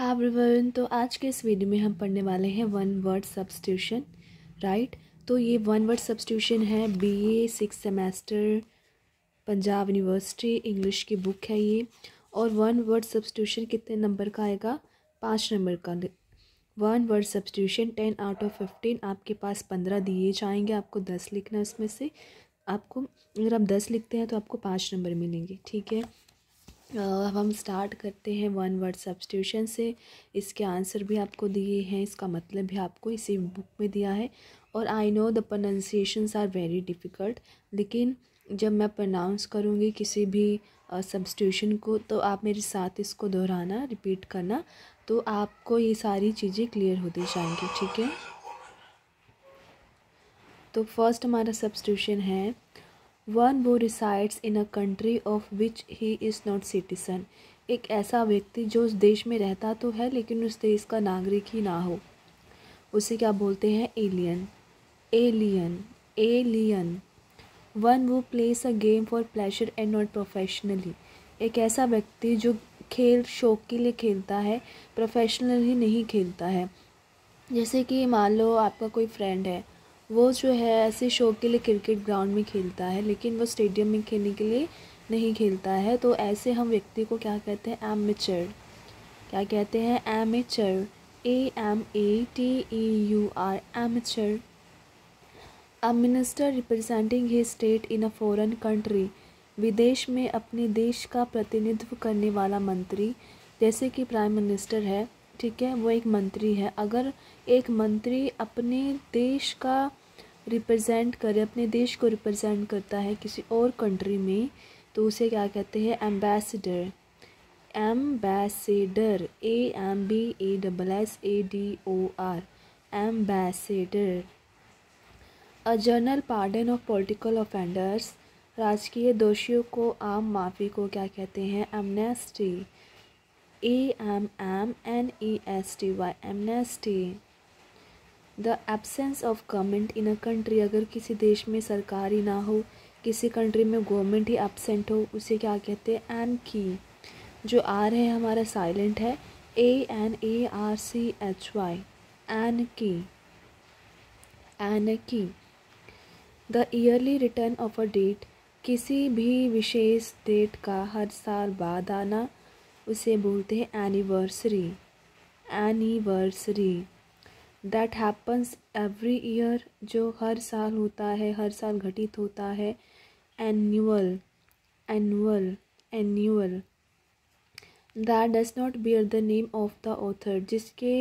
हाँ एवरीवन तो आज के इस वीडियो में हम पढ़ने वाले हैं वन वर्ड सब्सटिट्यूशन राइट तो ये वन वर्ड सब्सटिट्यूशन है BA six semester Punjab university English की बुक है ये और वन वर्ड सब्सटिट्यूशन कितने नंबर का आएगा पाँच नंबर का one word substitution ten out of fifteen आपके पास पंद्रह दिए जाएंगे आपको दस लिखना है उसमें से आपको अगर आप दस लिखते हैं तो आपको पाँच नंबर मिलेंगे ठीक है अब हम स्टार्ट करते हैं वन वर्ड सब्सटिट्यूशन से इसके आंसर भी आपको दिए हैं इसका मतलब भी आपको इसी बुक में दिया है और I know the pronunciations are very difficult लेकिन जब मैं प्रोनाउंस करूँगी किसी भी सब्सटिट्यूशन को तो आप मेरे साथ इसको दोहराना रिपीट करना तो आपको ये सारी चीज़ें क्लियर होती जाएंगी ठीक है तो फर्स्ट हमारा सब्सटिट्यूशन है one who resides in a country of which he is not citizen एक ऐसा व्यक्ति जो उस देश में रहता तो है लेकिन उस देश का नागरिक ही ना हो उसे क्या बोलते हैं alien alien alien one who plays a game for pleasure and not professionally एक ऐसा व्यक्ति जो खेल शौक के लिए खेलता है प्रोफेशनली नहीं खेलता है जैसे कि मान लो आपका कोई फ्रेंड है वो जो है ऐसे शो के लिए क्रिकेट ग्राउंड में खेलता है लेकिन वो स्टेडियम में खेलने के लिए नहीं खेलता है तो ऐसे हम व्यक्ति को क्या कहते हैं एमेचर क्या कहते हैं amateur A M A T E U R amateur a minister representing his state in a foreign country विदेश में अपने देश का प्रतिनिधित्व करने वाला मंत्री जैसे कि प्राइम मिनिस्टर है ठीक है वो एक मंत्री है अगर एक मंत्री अपने देश का रिप्रेजेंट करे अपने देश को रिप्रेजेंट करता है किसी और कंट्री में तो उसे क्या कहते हैं ambassador ambassador A M B A double S A D O R ambassador a general pardon of political offenders राजकीय दोषियों को आम माफ़ी को क्या कहते हैं amnesty A M M N E S T Y amnesty the absence of government in a country अगर किसी देश में सरकार ही ना हो किसी कंट्री में गवर्नमेंट ही एबसेंट हो उसे क्या कहते हैं एन की जो आर है हमारा साइलेंट है A N A R C H Y एन की एन की the yearly return of a date किसी भी विशेष डेट का हर साल बाद आना उसे बोलते हैं anniversary anniversary that happens every year जो हर साल होता है हर साल घटित होता है annual annual annual that does not bear the name of the author जिसके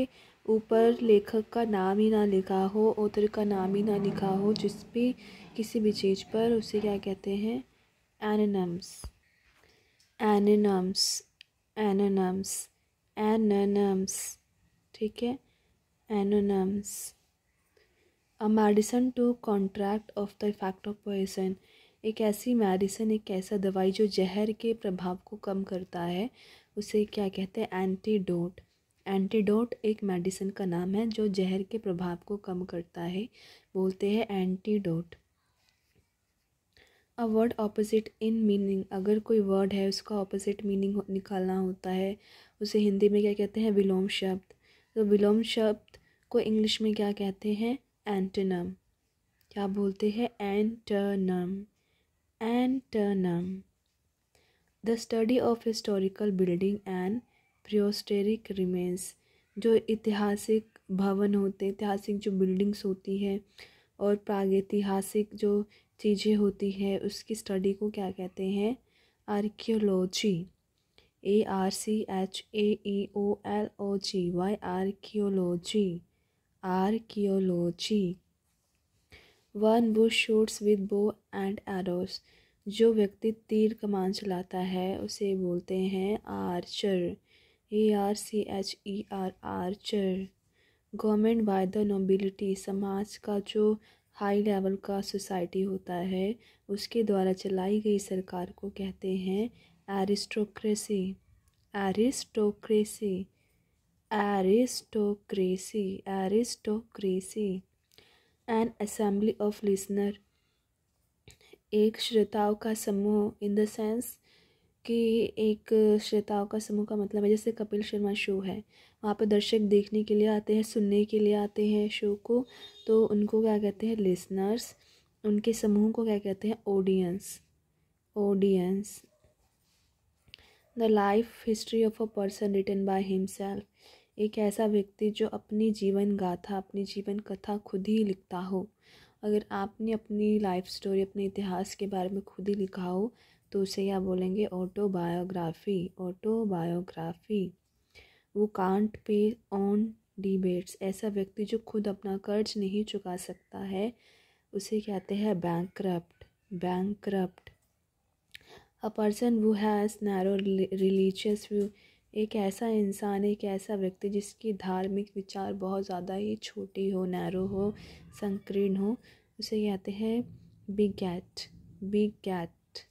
ऊपर लेखक का नाम ही ना लिखा हो ऑथर का नाम ही ना लिखा हो जिस भी किसी भी चीज़ पर उसे क्या कहते हैं एननम्स एनिनम्स एननम्स एननम्स ठीक है anonyms. A medicine to contract of the effect of poison. एक ऐसी मेडिसन एक ऐसा दवाई जो जहर के प्रभाव को कम करता है उसे क्या कहते हैं एंटीडोट एंटीडोट एक मेडिसन का नाम है जो जहर के प्रभाव को कम करता है बोलते हैं antidote a word opposite in meaning अगर कोई वर्ड है उसका ऑपोजिट मीनिंग निकालना होता है उसे हिंदी में क्या कहते हैं विलोम शब्द तो विलोम शब्द को इंग्लिश में क्या कहते हैं एंटनम क्या बोलते हैं antonym antonym the study of historical building and prehistoric remains जो ऐतिहासिक भवन होते ऐतिहासिक जो बिल्डिंग्स होती है और प्रागैतिहासिक जो चीज़ें होती है उसकी स्टडी को क्या कहते हैं archaeology A R C H A E O L O G Y R archaeology one who shoots with bow and arrows जो व्यक्ति तीर कमान चलाता है उसे बोलते हैं archer A R C H E R archer government by the nobility समाज का जो हाई लेवल का सोसाइटी होता है उसके द्वारा चलाई गई सरकार को कहते हैं aristocracy aristocracy aristocracy aristocracy an assembly of listener एक श्रोताओं का समूह इन द सेंस कि एक श्रोताओं का समूह का मतलब है जैसे कपिल शर्मा शो है वहाँ पर दर्शक देखने के लिए आते हैं सुनने के लिए आते हैं शो को तो उनको क्या कहते हैं लिसनर्स उनके समूह को क्या कहते हैं audience audience the life history of a person written by himself एक ऐसा व्यक्ति जो अपनी जीवन गाथा अपनी जीवन कथा खुद ही लिखता हो अगर आपने अपनी लाइफ स्टोरी अपने इतिहास के बारे में खुद ही लिखा हो तो उसे यह बोलेंगे autobiography autobiography who can't pay on debts ऐसा व्यक्ति जो खुद अपना कर्ज नहीं चुका सकता है उसे कहते हैं bank corrupt bank corrupt a person who has narrow religious view एक ऐसा इंसान एक ऐसा व्यक्ति जिसकी धार्मिक विचार बहुत ज़्यादा ही छोटी हो नैरो हो संकीर्ण हो उसे कहते हैं bigot bigot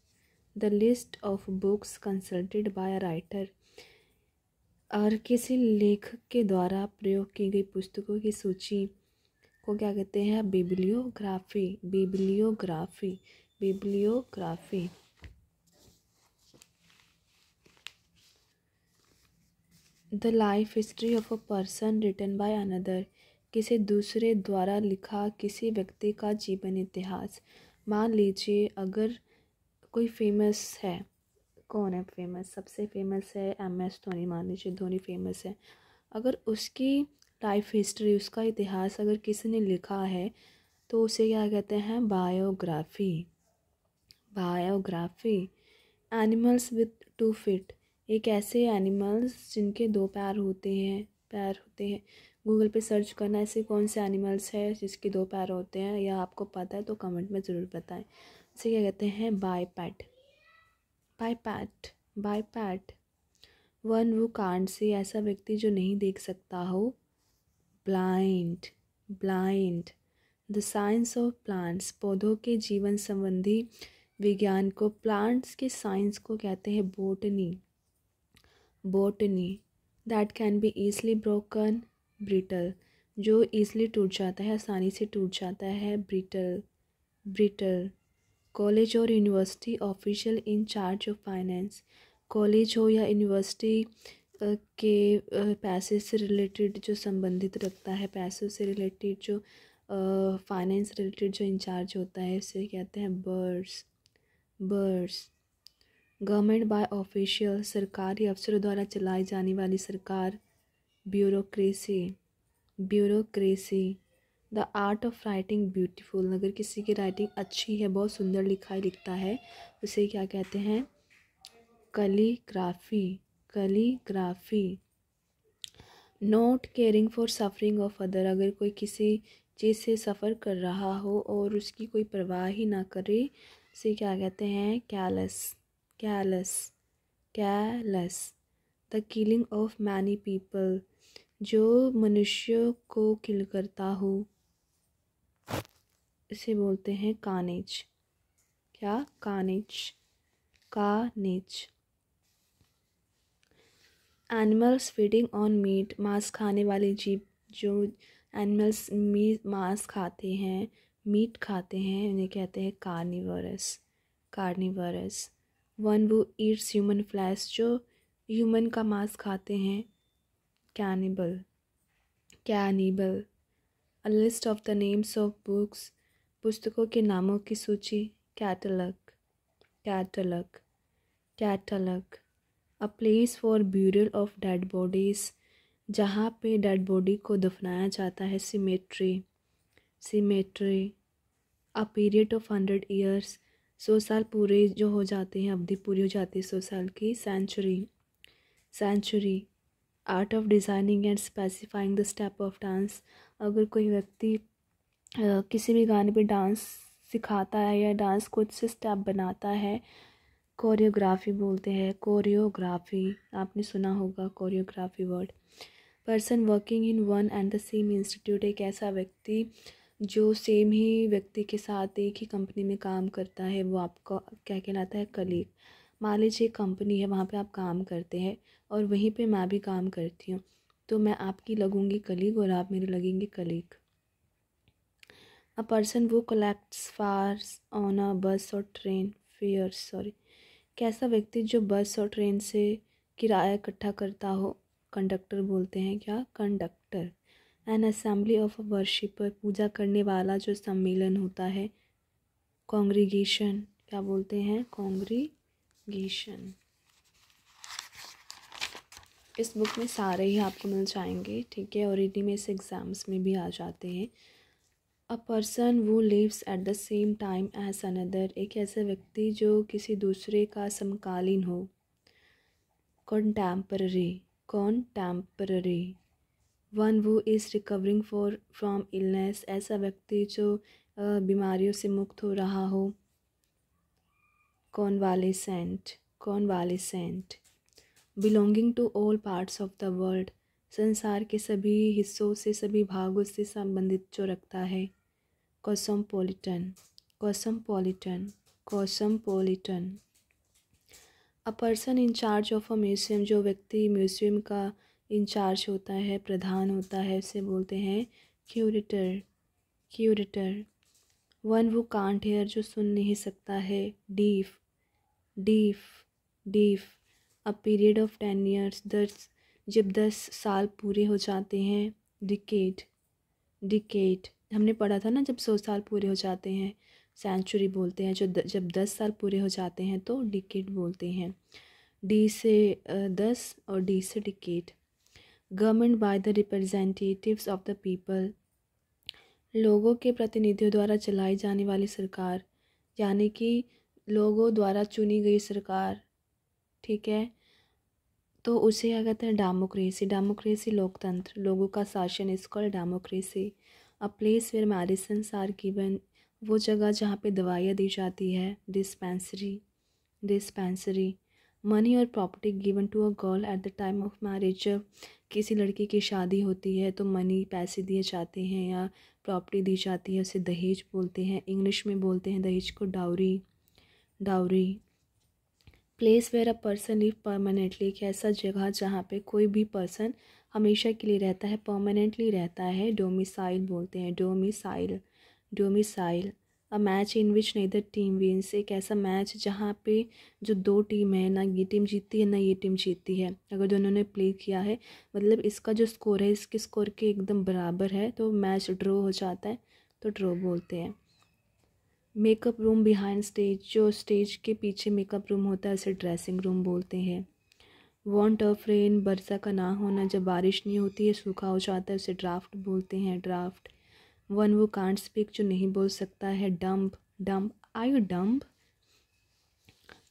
the list of books consulted by a writer और किसी लेखक के द्वारा प्रयोग की गई पुस्तकों की सूची को क्या कहते हैं bibliography bibliography bibliography the life history of a person written by another किसी दूसरे द्वारा लिखा किसी व्यक्ति का जीवन इतिहास मान लीजिए अगर कोई फेमस है कौन है फेमस सबसे फेमस है एम एस धोनी मान लीजिए धोनी फेमस है अगर उसकी लाइफ हिस्ट्री उसका इतिहास अगर किसी ने लिखा है तो उसे क्या कहते हैं biography biography animals with two feet एक ऐसे एनिमल्स जिनके दो पैर होते हैं पैर होते हैं गूगल पे सर्च करना ऐसे कौन से एनिमल्स है जिसके दो पैर होते हैं या आपको पता है तो कमेंट में ज़रूर बताएं इसे क्या कहते हैं बायपैट बायपैट बायपैट वन वो कांड से ऐसा व्यक्ति जो नहीं देख सकता हो blind blind the science of plants पौधों के जीवन संबंधी विज्ञान को प्लांट्स के साइंस को कहते हैं botany botany that can be easily broken brittle जो ईज़िली टूट जाता है आसानी से टूट जाता है ब्रिटल ब्रिटल कॉलेज और university official incharge of finance college हो या यूनिवर्सिटी के पैसे से रिलेटेड जो संबंधित रखता है पैसों से रिलेटेड जो फाइनेंस रिलेटेड जो इंचार्ज होता है उसे कहते हैं bursar bursar government by official सरकारी अफसरों द्वारा चलाई जाने वाली सरकार bureaucracy bureaucracy the art of writing beautiful अगर किसी की राइटिंग अच्छी है बहुत सुंदर लिखाई लिखता है उसे क्या कहते हैं calligraphy calligraphy not caring for suffering of other अगर कोई किसी चीज़ से सफ़र कर रहा हो और उसकी कोई परवाह ही ना करे उसे क्या कहते हैं callous callous callous the killing of many people जो मनुष्यों को किल करता हो इसे बोलते हैं कानेज क्या carnage carnage animals feeding on meat मांस खाने वाले जीव जो एनिमल्स मीट मांस खाते हैं मीट खाते हैं उन्हें कहते हैं carnivorous carnivorous one who eats human flesh जो ह्यूमन का मांस खाते हैं cannibal cannibal a list of the names of books पुस्तकों के नामों की सूची catalogue catalogue catalogue a place for burial of dead bodies जहाँ पे डेड बॉडी को दफनाया जाता है cemetery cemetery a period of hundred years सौ साल पूरे जो हो जाते हैं अवधि पूरी हो जाती है सौ साल की century century art of designing and specifying the step of dance अगर कोई व्यक्ति किसी भी गाने पे डांस सिखाता है या डांस खुद से स्टेप बनाता है कोरियोग्राफी बोलते हैं कोरियोग्राफी आपने सुना होगा choreography word person working in one and the same institute एक ऐसा व्यक्ति जो सेम ही व्यक्ति के साथ एक ही कंपनी में काम करता है वो आपका क्या कहलाता है कलीग मान लीजिए कंपनी है वहाँ पे आप काम करते हैं और वहीं पे मैं भी काम करती हूँ तो मैं आपकी लगूँगी कलीग और आप मेरे लगेंगे colleague a person who collects fares on a bus और ट्रेन फेयर सॉरी कैसा व्यक्ति जो बस और ट्रेन से किराया इकट्ठा करता हो कंडक्टर बोलते हैं क्या conductor an assembly of worship worshipper पूजा करने वाला जो सम्मेलन होता है कॉन्ग्रीगेशन क्या बोलते हैं कॉन्ग्रीगेशन इस बुक में सारे ही आपको मिल जाएंगे ठीक है और इन्हीं में से एग्ज़ाम्स में भी आ जाते हैं a person who lives at the same time as another एक ऐसा व्यक्ति जो किसी दूसरे का समकालीन हो contemporary contemporary one who is recovering for from illness ऐसा व्यक्ति जो बीमारियों से मुक्त हो रहा हो कौन कौन वाले सेंट वाले सेंट belonging to all parts of the world संसार के सभी हिस्सों से सभी भागों से संबंधित जो रखता है cosmopolitan cosmopolitan cosmopolitan a person in charge of a museum जो व्यक्ति म्यूज़ियम का इंचार्ज होता है प्रधान होता है उसे बोलते हैं curator curator one who can't hear जो सुन नहीं सकता है deaf deaf deaf a period of ten years दस जब दस साल पूरे हो जाते हैं डिकेट डिकेट हमने पढ़ा था ना जब सौ साल पूरे हो जाते हैं सेंचुरी बोलते हैं जो द, जब दस साल पूरे हो जाते हैं तो डिकेट बोलते हैं डी से दस और डी से decade government by the representatives of the people लोगों के प्रतिनिधियों द्वारा चलाई जाने वाली सरकार यानी कि लोगों द्वारा चुनी गई सरकार ठीक है तो उसे क्या कहते हैं डेमोक्रेसी डेमोक्रेसी लोकतंत्र लोगों का शासन is call democracy a place where medicine are given वो जगह जहाँ पे दवाइयाँ दी जाती है डिस्पेंसरी डिस्पेंसरी मनी और property given to a girl at the time of marriage किसी लड़की की शादी होती है तो मनी पैसे दिए जाते हैं या प्रॉपर्टी दी जाती है उसे दहेज बोलते हैं इंग्लिश में बोलते हैं दहेज को dowry dowry place where a person live permanently एक ऐसा जगह जहाँ पे कोई भी पर्सन हमेशा के लिए रहता है परमानेंटली रहता है डोमिसाइल बोलते हैं domicile domicile a match in which either team wins एक ऐसा मैच जहाँ पे जो दो टीम है ना ये टीम जीतती है ना ये टीम जीतती है अगर दोनों ने प्ले किया है मतलब इसका जो स्कोर है इसके स्कोर के एकदम बराबर है तो मैच ड्रॉ हो जाता है तो ड्रॉ बोलते हैं मेकअप रूम बिहाइंड स्टेज जो स्टेज के पीछे मेकअप रूम होता है उसे ड्रेसिंग रूम बोलते हैं वॉन्ट ऑफ रेन बरसा का ना होना जब बारिश नहीं होती है सूखा हो जाता है उसे ड्राफ्ट बोलते हैं draft one who can't speak जो नहीं बोल सकता है dumb dumb I U dumb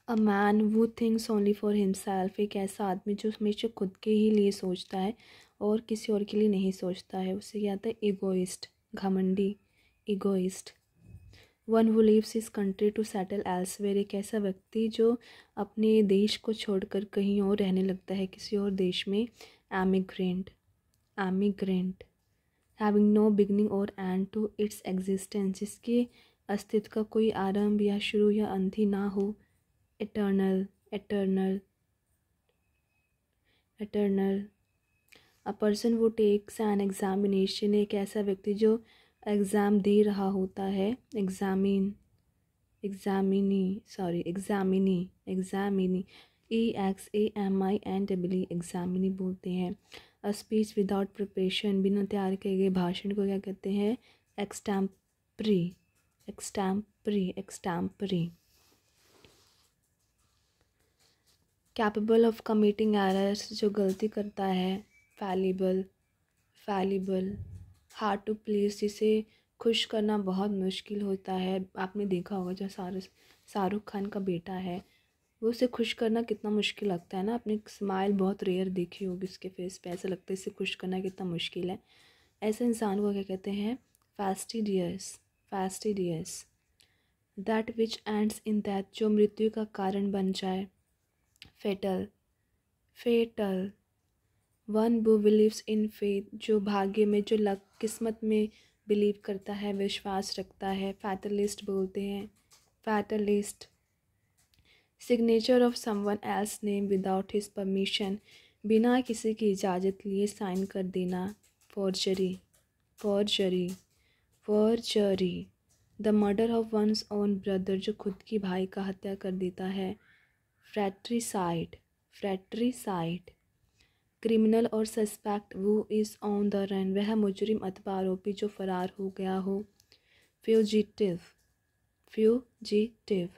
a man who thinks only for himself एक ऐसा आदमी जो हमेशा खुद के ही लिए सोचता है और किसी और के लिए नहीं सोचता है उसे क्या आता है ईगोइस्ट घमंडी egoist one who leaves his country to settle elsewhere एक ऐसा व्यक्ति जो अपने देश को छोड़कर कहीं और रहने लगता है किसी और देश में emigrant emigrant having no beginning और एंड टू इट्स एग्जिस्टेंस जिसके अस्तित्व का कोई आरंभ या शुरू या अंत ही ना हो eternal eternal eternal a person who takes an examination एक ऐसा व्यक्ति जो एग्ज़ाम दे रहा होता है examine examinee sorry examinee examinee E X A M I N W examinee बोलते हैं स्पीच विदाउट प्रिपरेशन बिना तैयार किए गए भाषण को क्या कहते हैं extempore extempore extempore capable of committing errors जो गलती करता है fallible fallible hard to please जिसे खुश करना बहुत मुश्किल होता है आपने देखा होगा जो शाहरुख शाहरुख खान का बेटा है वो उसे खुश करना कितना मुश्किल लगता है ना अपनी स्माइल बहुत रेयर देखी होगी उसके फेस पे ऐसा लगता है इसे खुश करना कितना मुश्किल है ऐसे इंसान को क्या कहते हैं fastidious fastidious that which ends in death जो मृत्यु का कारण बन जाए fatal fatal one who believes in fate जो भाग्य में जो लक किस्मत में बिलीव करता है विश्वास रखता है फैटलिस्ट बोलते हैं fatalist signature of someone else name without his permission बिना किसी की इजाज़त लिए साइन कर देना forgery forgery forgery the murder of one's own brother जो खुद की भाई का हत्या कर देता है फ्रैट्री फ्रैट्रीसाइड क्रिमिनल और suspect who is on the run वह मुजरिम अथवा आरोपी जो फरार हो गया हो fugitive fugitive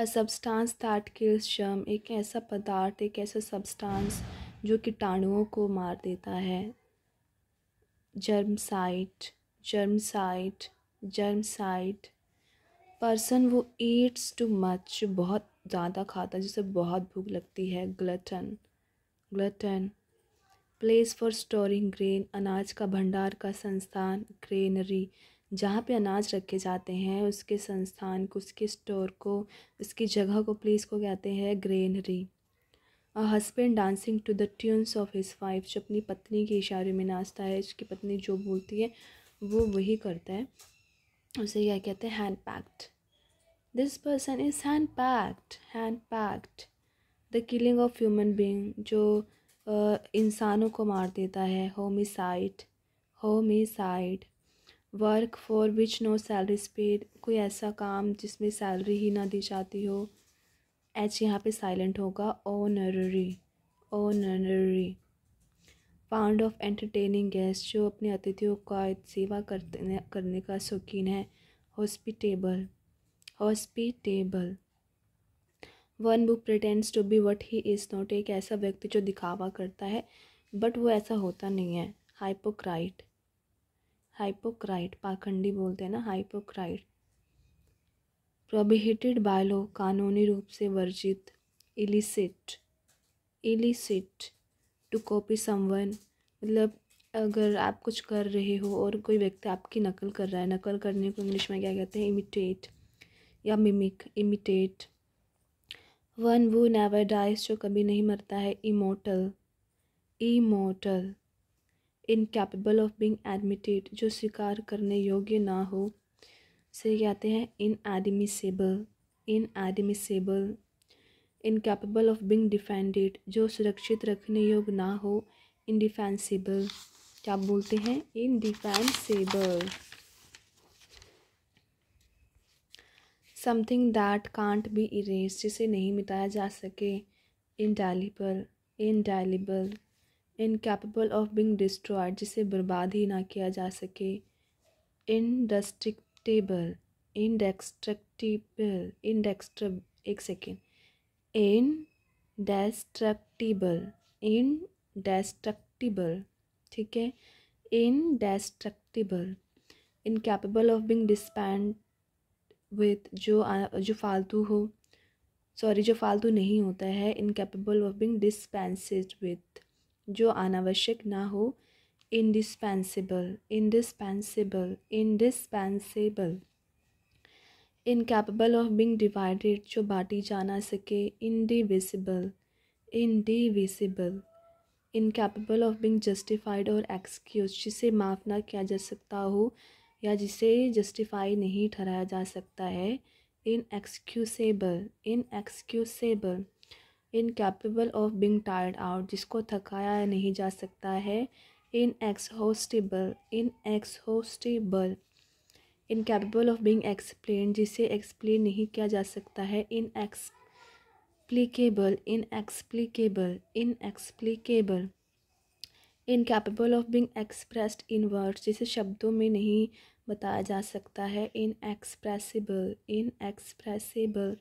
a substance that kills germ एक ऐसा पदार्थ एक ऐसा सब्सटांस जो कीटाणुओं को मार देता है germicide germicide germicide person who eats too much बहुत ज़्यादा खाता है जिसे बहुत भूख लगती है glutton glutton place for storing grain अनाज का भंडार का संस्थान ग्रेनरी जहाँ पे अनाज रखे जाते हैं उसके संस्थान को उसके स्टोर को उसकी जगह को प्लेस को कहते हैं granary a husband dancing to the tunes of his wife जो अपनी पत्नी के इशारे में नाचता है उसकी पत्नी जो बोलती है वो वही करता है उसे क्या कहते हैं henpecked this person is henpecked henpecked the killing of human being जो इंसानों को मार देता है homicide homicide work for which no salary paid कोई ऐसा काम जिसमें सैलरी ही ना दी जाती हो एच यहाँ पे साइलेंट होगा O honorary fond of entertaining guest जो अपने अतिथियों का सेवा करते करने का शौकीन है हॉस्पिटेबल हॉस्पिटेबल वन बुक pretends to be what he is not एक ऐसा व्यक्ति जो दिखावा करता है बट वो ऐसा होता नहीं है हाइपोक्राइट हाइपोक्राइट पाखंडी बोलते हैं ना हाइपोक्राइट प्रोबिहिटेड बाय कानूनी रूप से वर्जित illicit illicit to copy someone मतलब अगर आप कुछ कर रहे हो और कोई व्यक्ति आपकी नकल कर रहा है नकल करने को इंग्लिश में क्या कहते हैं इमिटेट या mimic imitate one who never dies जो कभी नहीं मरता है immortal immortal incapable of being admitted जो स्वीकार करने योग्य ना हो से कहते हैं inadmissible inadmissible incapable of being defended जो सुरक्षित रखने योग्य ना हो इनडिफेंसीबल क्या बोलते हैं indefensible something that can't be erased जिसे नहीं मिटाया जा सके in indelible incapable of being destroyed जिसे बर्बाद ही ना किया जा सके इनडस्ट्रिक्टेबल इनडेक्स्ट्रक्टिबल इनडेक्स्ट्र एक सेकेंड इन डेस्ट्रक्टिबल ठीक है indestructible incapable of being dispensed with जो जो फालतू हो सॉरी जो फालतू नहीं होता है incapable of being dispensed with जो अनावश्यक ना हो indispensable indispensable indispensable incapable of being divided जो बांटी जा ना सके indivisible indivisible incapable of being justified और एक्सक्यूज जिसे माफ़ ना किया जा सकता हो या जिसे जस्टिफाई नहीं ठहराया जा सकता है inexcusable inexcusable incapable of being tired out जिसको थकाया नहीं जा सकता है inexhaustible inexhaustible incapable of being explain जिसे एक्सप्लेन नहीं किया जा सकता है inexplicable inexplicable inexplicable incapable of being expressed in words जिसे शब्दों में नहीं बताया जा सकता है inexpressible inexpressible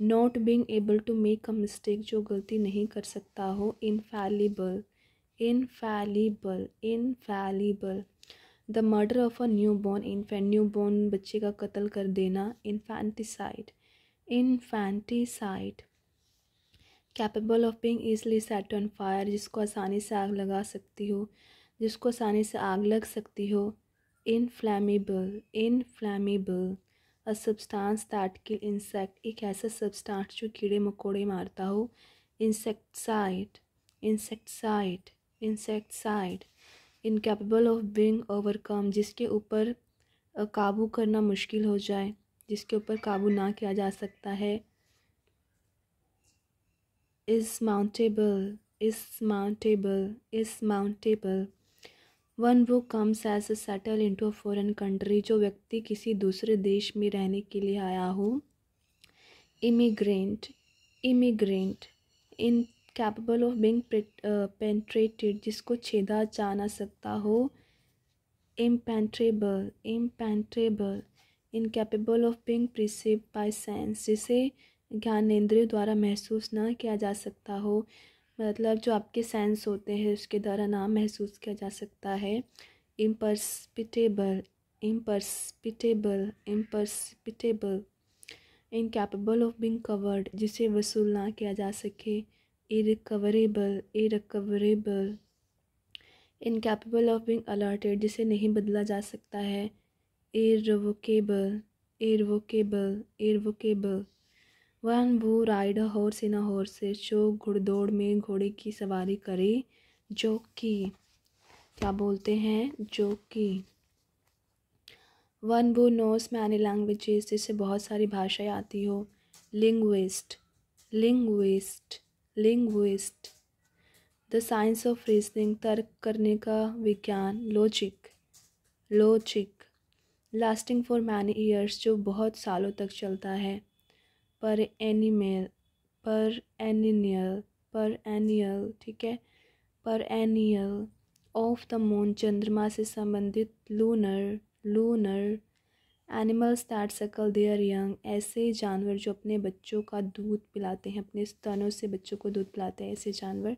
not being able to make a mistake जो गलती नहीं कर सकता हो infallible infallible infallible the murder of a newborn infant newborn बच्चे का कत्ल कर देना infanticide capable of being easily set on fire जिसको आसानी से आग लगा सकती हो जिसको आसानी से आग लग सकती हो inflammable inflammable a substance that kill insect एक ऐसा सब्सटांस जो कीड़े मकोड़े मारता हो insecticide insecticide insecticide incapable of being overcome जिसके ऊपर काबू करना मुश्किल हो जाए जिसके ऊपर काबू ना किया जा सकता है इस insurmountable insurmountable insurmountable one who comes as a settle into a foreign country जो व्यक्ति किसी दूसरे देश में रहने के लिए आया हो immigrant immigrant incapable of being penetrated जिसको छेदा जाना सकता हो impenetrable impenetrable incapable of being perceive by sense जिसे ज्ञानेन्द्रियों द्वारा महसूस ना किया जा सकता हो मतलब जो आपके सेंस होते हैं उसके द्वारा नाम महसूस किया जा सकता है imperceptible imperceptible imperceptible incapable of being covered जिसे वसूल ना किया जा सके irrecoverable irrecoverable incapable of being altered जिसे नहीं बदला जा सकता है irrevocable irrevocable irrevocable one who ride a horse in a horses जो घुड़दौड़ में घोड़े की सवारी करे जो कि क्या बोलते हैं जो कि वन बू नोस मैनी लैंग्वेजेस जिससे बहुत सारी भाषाएं आती हो linguist linguist linguist the science of reasoning तर्क करने का विज्ञान logic logic lasting for many years जो बहुत सालों तक चलता है पर एनिमेल पर एनियल पर एनियल ठीक है पर एनियल ऑफ द मून चंद्रमा से संबंधित lunar lunar animals that suckle their young ऐसे जानवर जो अपने बच्चों का दूध पिलाते हैं अपने स्तनों से बच्चों को दूध पिलाते हैं ऐसे जानवर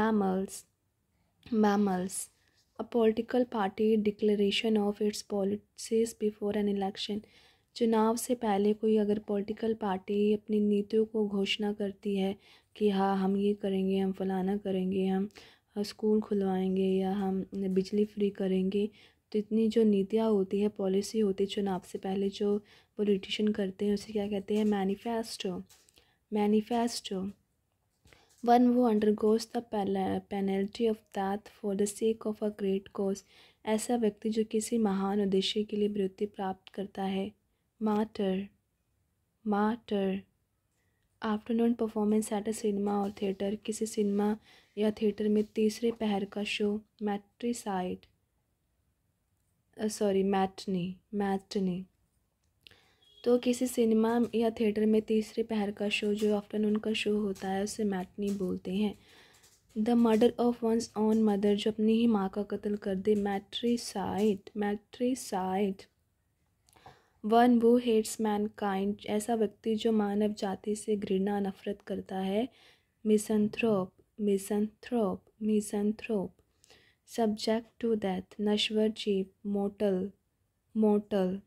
mammals mammals a political party declaration of its policies before an election चुनाव से पहले कोई अगर पॉलिटिकल पार्टी अपनी नीतियों को घोषणा करती है कि हाँ हम ये करेंगे हम फलाना करेंगे हम स्कूल खुलवाएंगे या हम बिजली फ्री करेंगे तो इतनी जो नीतियाँ होती है पॉलिसी होती है चुनाव से पहले जो पोलिटिशन करते हैं उसे क्या कहते हैं manifesto manifesto one who undergoes the penalty of death for the sake of a great cause ऐसा व्यक्ति जो किसी महान उद्देश्य के लिए वृत्ति प्राप्त करता है martyr martyr afternoon performance at a cinema और थिएटर किसी सिनेमा या थिएटर में तीसरे पहर का show matricide sorry matinee matinee तो किसी सिनेमा या थिएटर में तीसरे पहर का शो जो आफ्टरनून का शो होता है उसे मैटनी बोलते हैं the murder of one's own mother जो अपनी ही माँ का कत्ल कर दे matri matricide one who hates kind ऐसा व्यक्ति जो मानव जाति से घृणा नफरत करता है misanthrope misanthrope misanthrope subject to death नश्वर जीव mortal mortal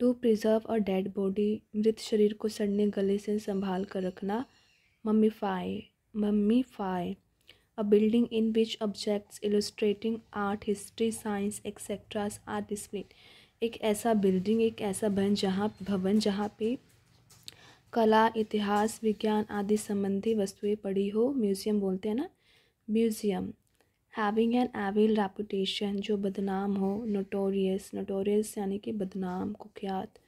to preserve a dead body मृत शरीर को सड़ने गले से संभाल कर रखना mummify mummify a building in which objects illustrating art history science et cetera are displayed एक ऐसा बिल्डिंग एक ऐसा भवन जहाँ भवन जहाँ पे कला इतिहास विज्ञान आदि संबंधी वस्तुएं पड़ी हो म्यूज़ियम बोलते हैं ना museum having an evil reputation जो बदनाम हो नोटोरियस नोटोरियस यानी कि बदनाम कुख्यात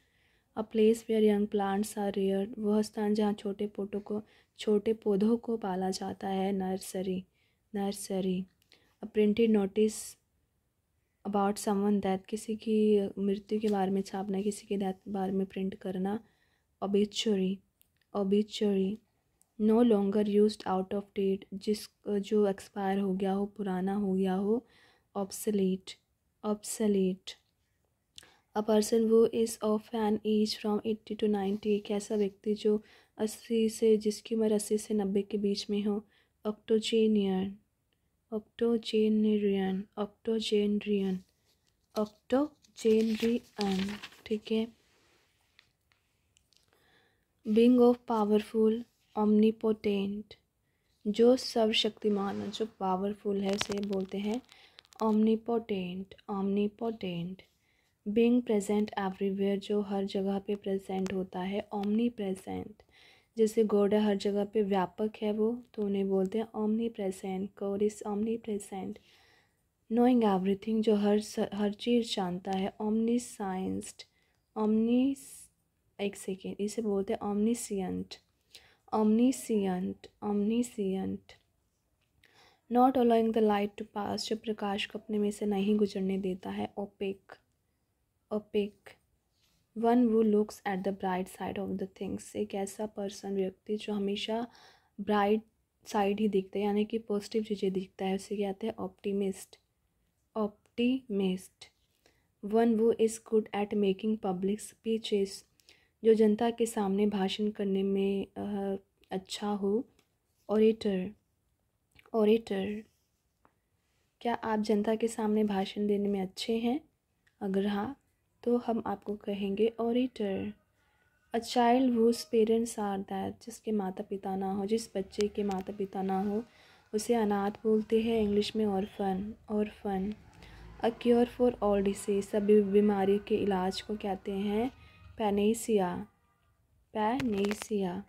a place where young plants are reared वह स्थान जहाँ छोटे पोटों को छोटे पौधों को पाला जाता है nursery nursery a printed notice about someone death किसी की मृत्यु के बारे में छापना किसी के डेथ के बारे में प्रिंट करना obituary obituary no longer use out of date जिस जो एक्सपायर हो गया हो पुराना हो गया हो obsolete obsolete a person who is of an age from eighty to ninety एक ऐसा व्यक्ति जो अस्सी से जिसकी उम्र अस्सी से नब्बे के बीच में हो ऑक्टोजेनियर ऑक्टोजेनरियन ऑक्टोजेनरियन ऑक्टोजेनरियन ठीक है बींग ऑफ पावरफुल ओमनीपोटेंट जो सर्वशक्तिमान जो पावरफुल है से बोलते हैं omnipotent omnipotent being present everywhere जो हर जगह पे प्रेजेंट होता है ओमनी प्रेजेंट जैसे गोडा हर जगह पे व्यापक है वो तो उन्हें बोलते हैं omnipresent God is omnipresent knowing everything जो हर हर चीज़ जानता है ओमनी साइंसड ओमनी एक सेकेंड इसे बोलते हैं omniscient scient omniscient not allowing the light to pass जो प्रकाश को अपने में से नहीं गुजरने देता है opaque opaque one who looks at the bright side of the things एक ऐसा पर्सन व्यक्ति जो हमेशा ब्राइट साइड ही दिखता है यानी कि पॉजिटिव चीज़ें दिखता है उसे कहते हैं optimist optimist one who is good at making public speeches जो जनता के सामने भाषण करने में आ, अच्छा हो ऑरेटर ऑरेटर क्या आप जनता के सामने भाषण देने में अच्छे हैं अगर हाँ तो हम आपको कहेंगे orator a child whose parents are dead जिसके माता पिता ना हो जिस बच्चे के माता पिता ना हो उसे अनाथ बोलते हैं इंग्लिश में orphan orphan a cure for all disease सभी बीमारी के इलाज को कहते हैं पैनेसिया पैनेसिया